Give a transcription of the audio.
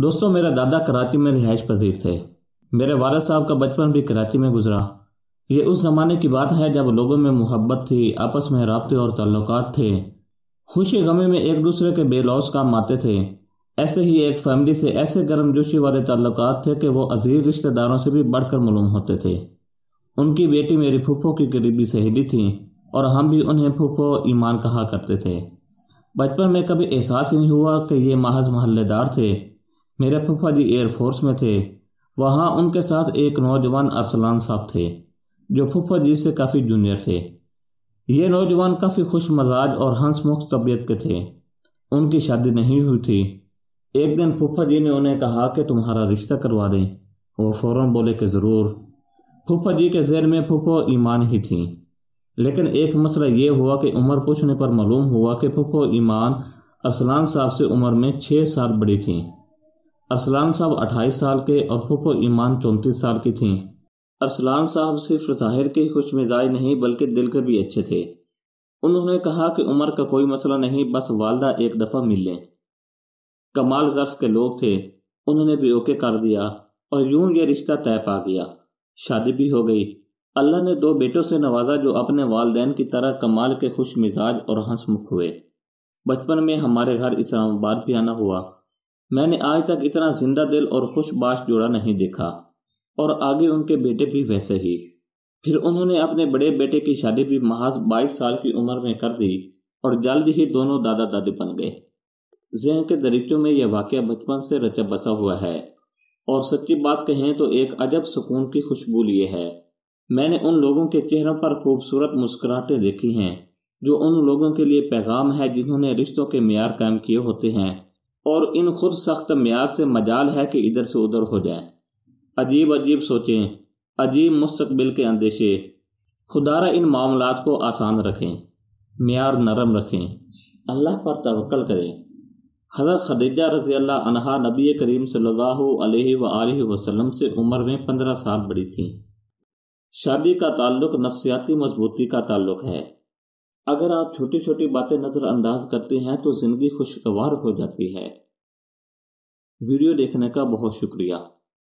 दोस्तों मेरा दादा कराची में रिहाइश पजीर थे मेरे वारद साहब का बचपन भी कराची में गुजरा ये उस ज़माने की बात है जब लोगों में मोहब्बत थी आपस में रबते और ताल्लुकात थे खुशी गमे में एक दूसरे के बेलौस काम आते थे ऐसे ही एक फैमिली से ऐसे गर्म जोशी वाले ताल्लुक थे कि वो अजीज रिश्तेदारों से भी बढ़कर मलूम होते थे उनकी बेटी मेरी फूफो की करीबी सहेली थी और हम भी उन्हें फूफो ईमान कहा करते थे बचपन में कभी एहसास नहीं हुआ कि ये महज महल्लेदार थे मेरे फूफा जी एयरफोर्स में थे वहाँ उनके साथ एक नौजवान अरसलान साहब थे जो फूफा जी से काफ़ी जूनियर थे ये नौजवान काफ़ी खुश मजाज और हंसमुख तबीयत के थे उनकी शादी नहीं हुई थी एक दिन फूफा जी ने उन्हें कहा कि तुम्हारा रिश्ता करवा दें वो फ़ौर बोले कि ज़रूर फूफा जी के जेर में फूफो ईमान ही थी लेकिन एक मसला ये हुआ कि उम्र पूछने पर मालूम हुआ कि फूफो ईमान अरसलान साहब से उम्र में छः साल बड़ी थी अरसलान साहब अट्ठाईस साल के और हुफ ईमान चौंतीस साल की थीं अरसलान साहब सिर्फ ज़ाहिर के खुश मिजाज नहीं बल्कि दिल के भी अच्छे थे उन्होंने कहा कि उम्र का कोई मसला नहीं बस वालदा एक दफ़ा मिल लें कमाल जर्फ के लोग थे उन्होंने भी ओके कर दिया और यूं यह रिश्ता तय पा गया शादी भी हो गई अल्लाह ने दो बेटों से नवाजा जो अपने वालदेन की तरह कमाल के खुश मिजाज और हंसमुख हुए बचपन में हमारे घर इस्लामाबाद भी आना हुआ मैंने आज तक इतना जिंदा दिल और खुशबाश जोड़ा नहीं देखा और आगे उनके बेटे भी वैसे ही फिर उन्होंने अपने बड़े बेटे की शादी भी महज बाईस साल की उम्र में कर दी और जल्द ही दोनों दादा दादी बन गए जहन के दरीचों में यह वाक्य बचपन से रचा बसा हुआ है और सच्ची बात कहें तो एक अजब सुकून की खुशबू लिए है मैंने उन लोगों के चेहरों पर खूबसूरत मुस्कुराहटें देखी हैं जो उन लोगों के लिए पैगाम है जिन्होंने रिश्तों के मैार कायम किए होते हैं और इन खुद सख्त मैार से मजाल है कि इधर से उधर हो जाए अजीब अजीब सोचें अजीब मुस्तबिल के अंदेशे खुदारा इन मामला को आसान रखें मैार नरम रखें अल्लाह पर तवक्ल करें हज़रत खदीजा रजी अल्लाह नबी करीम सल्लल्लाहु से उम्र में पंद्रह साल बड़ी थी शादी का ताल्लुक नफसियाती मजबूती का ताल्लुक है अगर आप छोटी छोटी बातें नज़रअंदाज करते हैं तो ज़िंदगी खुशगवार हो जाती है वीडियो देखने का बहुत शुक्रिया